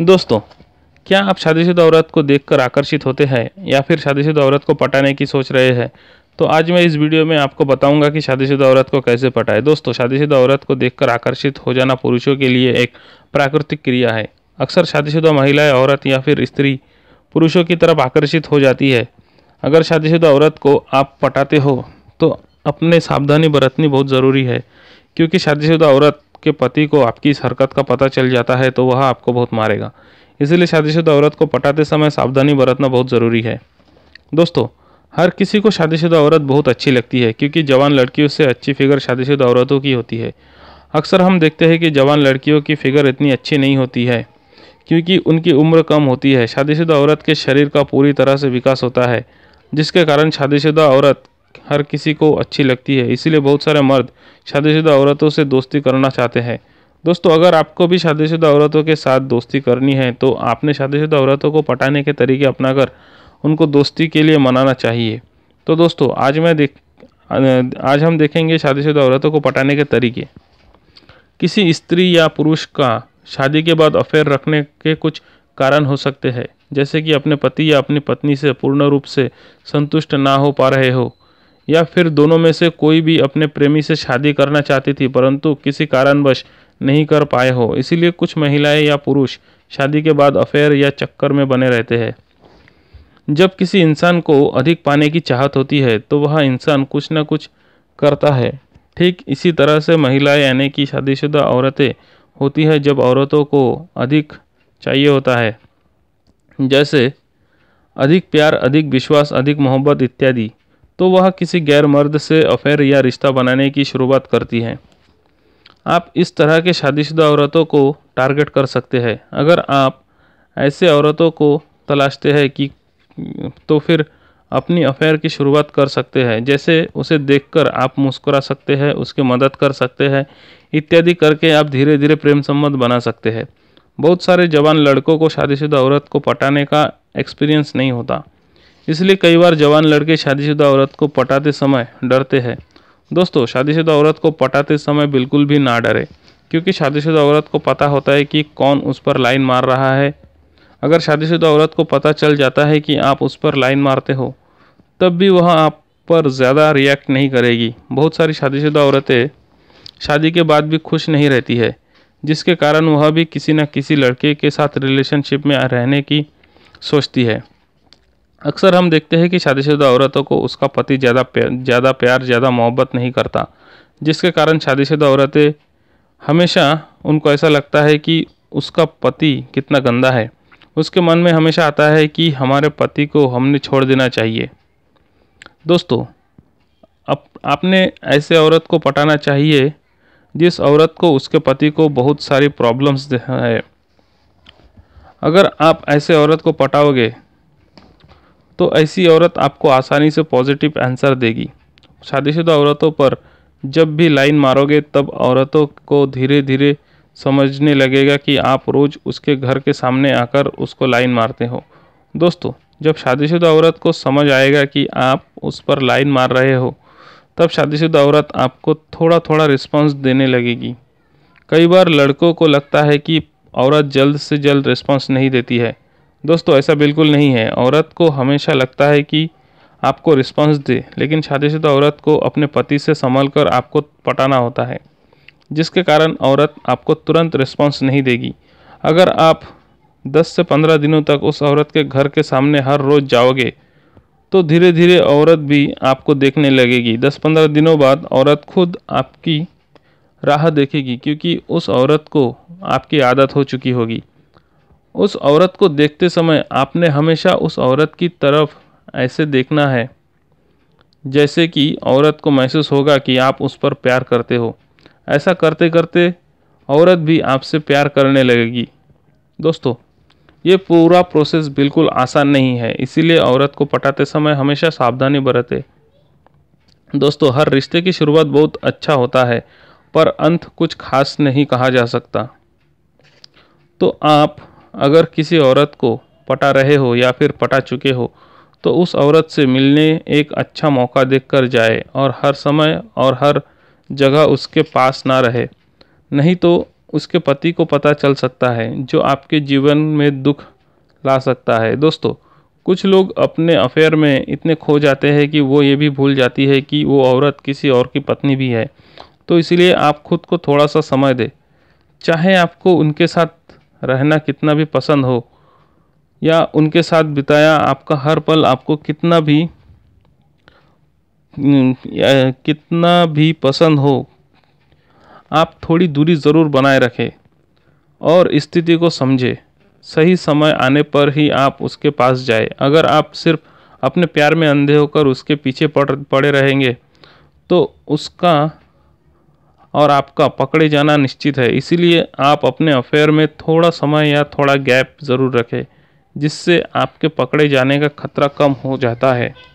दोस्तों क्या आप शादीशुदा औरत को देखकर आकर्षित होते हैं या फिर शादीशुदा औरत को पटाने की सोच रहे हैं तो आज मैं इस वीडियो में आपको बताऊंगा कि शादीशुदा औरत को कैसे पटाए दोस्तों शादीशुदा औरत को देखकर आकर्षित हो जाना पुरुषों के लिए एक प्राकृतिक क्रिया है अक्सर शादीशुदा महिलाएं औरत या फिर स्त्री पुरुषों की तरफ आकर्षित हो जाती है अगर शादीशुदा औरत को आप पटाते हो तो अपने सावधानी बरतनी बहुत ज़रूरी है क्योंकि शादीशुदा औरत आपके पति को आपकी इस हरकत का पता चल जाता है तो वह आपको बहुत मारेगा इसलिए शादीशुदा औरत को पटाते समय सावधानी बरतना बहुत ज़रूरी है दोस्तों हर किसी को शादीशुदा औरत बहुत अच्छी लगती है क्योंकि जवान लड़कियों से अच्छी फिगर शादीशुदा औरतों की होती है अक्सर हम देखते हैं कि जवान लड़कियों की फिगर इतनी अच्छी नहीं होती है क्योंकि उनकी उम्र कम होती है शादीशुदा औरत के शरीर का पूरी तरह से विकास होता है जिसके कारण शादीशुदा औरत हर किसी को अच्छी लगती है इसीलिए बहुत सारे मर्द शादीशुदा औरतों से दोस्ती करना चाहते हैं दोस्तों अगर आपको भी शादीशुदा औरतों के साथ दोस्ती करनी है तो आपने शादीशुदा औरतों को पटाने के तरीके अपनाकर उनको दोस्ती के लिए मनाना चाहिए तो दोस्तों आज मैं देख आज हम देखेंगे शादीशुदा औरतों को पटाने के तरीके किसी स्त्री या पुरुष का शादी के बाद अफेयर रखने के कुछ कारण हो सकते हैं जैसे कि अपने पति या अपनी पत्नी से पूर्ण रूप से संतुष्ट ना हो पा रहे हो या फिर दोनों में से कोई भी अपने प्रेमी से शादी करना चाहती थी परंतु किसी कारणवश नहीं कर पाए हो इसीलिए कुछ महिलाएं या पुरुष शादी के बाद अफेयर या चक्कर में बने रहते हैं जब किसी इंसान को अधिक पाने की चाहत होती है तो वह इंसान कुछ ना कुछ करता है ठीक इसी तरह से महिलाएं यानी कि शादीशुदा औरतें होती हैं जब औरतों को अधिक चाहिए होता है जैसे अधिक प्यार अधिक विश्वास अधिक मोहब्बत इत्यादि तो वह किसी गैर मर्द से अफेयर या रिश्ता बनाने की शुरुआत करती है आप इस तरह के शादीशुदा औरतों को टारगेट कर सकते हैं अगर आप ऐसे औरतों को तलाशते हैं कि तो फिर अपनी अफेयर की शुरुआत कर सकते हैं जैसे उसे देखकर आप मुस्कुरा सकते हैं उसकी मदद कर सकते हैं इत्यादि करके आप धीरे धीरे प्रेम संबंध बना सकते हैं बहुत सारे जवान लड़कों को शादीशुदा औरत को पटाने का एक्सपीरियंस नहीं होता इसलिए कई बार जवान लड़के शादीशुदा औरत को पटाते समय डरते हैं दोस्तों शादीशुदा औरत को पटाते समय बिल्कुल भी ना डरे क्योंकि शादीशुदा औरत को पता होता है कि कौन उस पर लाइन मार रहा है अगर शादीशुदा औरत को पता चल जाता है कि आप उस पर लाइन मारते हो तब भी वह आप पर ज़्यादा रिएक्ट नहीं करेगी बहुत सारी शादीशुदा औरतें शादी के बाद भी खुश नहीं रहती है जिसके कारण वह भी किसी न किसी लड़के के साथ रिलेशनशिप में रहने की सोचती है अक्सर हम देखते हैं कि शादीशुदा औरतों को उसका पति ज़्यादा ज़्यादा प्यार ज़्यादा मोहब्बत नहीं करता जिसके कारण शादीशुदा औरतें हमेशा उनको ऐसा लगता है कि उसका पति कितना गंदा है उसके मन में हमेशा आता है कि हमारे पति को हमने छोड़ देना चाहिए दोस्तों आप आपने ऐसे औरत को पटाना चाहिए जिस औरत को उसके पति को बहुत सारी प्रॉब्लम्स है अगर आप ऐसे औरत को पटाओगे तो ऐसी औरत आपको आसानी से पॉजिटिव आंसर देगी शादीशुदा औरतों पर जब भी लाइन मारोगे तब औरतों को धीरे धीरे समझने लगेगा कि आप रोज़ उसके घर के सामने आकर उसको लाइन मारते हो दोस्तों जब शादीशुदा औरत को समझ आएगा कि आप उस पर लाइन मार रहे हो तब शादीशुदा औरत आपको थोड़ा थोड़ा रिस्पांस देने लगेगी कई बार लड़कों को लगता है कि औरत जल्द से जल्द रिस्पांस नहीं देती है दोस्तों ऐसा बिल्कुल नहीं है औरत को हमेशा लगता है कि आपको रिस्पांस दे लेकिन शादीशुदा औरत को अपने पति से संभल कर आपको पटाना होता है जिसके कारण औरत आपको तुरंत रिस्पांस नहीं देगी अगर आप 10 से 15 दिनों तक उस औरत के घर के सामने हर रोज़ जाओगे तो धीरे धीरे औरत भी आपको देखने लगेगी 10-15 दिनों बाद औरत खुद आपकी राह देखेगी क्योंकि उस औरत को आपकी आदत हो चुकी होगी उस औरत को देखते समय आपने हमेशा उस औरत की तरफ ऐसे देखना है जैसे कि औरत को महसूस होगा कि आप उस पर प्यार करते हो ऐसा करते करते औरत भी आपसे प्यार करने लगेगी दोस्तों ये पूरा प्रोसेस बिल्कुल आसान नहीं है इसीलिए औरत को पटाते समय हमेशा सावधानी बरतें दोस्तों हर रिश्ते की शुरुआत बहुत अच्छा होता है पर अंत कुछ खास नहीं कहा जा सकता तो आप अगर किसी औरत को पटा रहे हो या फिर पटा चुके हो तो उस औरत से मिलने एक अच्छा मौका कर जाए और हर समय और हर जगह उसके पास ना रहे नहीं तो उसके पति को पता चल सकता है जो आपके जीवन में दुख ला सकता है दोस्तों कुछ लोग अपने अफेयर में इतने खो जाते हैं कि वो ये भी भूल जाती है कि वो औरत किसी और की पत्नी भी है तो इसलिए आप खुद को थोड़ा सा समय दें चाहे आपको उनके साथ रहना कितना भी पसंद हो या उनके साथ बिताया आपका हर पल आपको कितना भी कितना भी पसंद हो आप थोड़ी दूरी ज़रूर बनाए रखें और स्थिति को समझें सही समय आने पर ही आप उसके पास जाए अगर आप सिर्फ अपने प्यार में अंधे होकर उसके पीछे पड़ पड़े रहेंगे तो उसका और आपका पकड़े जाना निश्चित है इसीलिए आप अपने अफेयर में थोड़ा समय या थोड़ा गैप ज़रूर रखें जिससे आपके पकड़े जाने का खतरा कम हो जाता है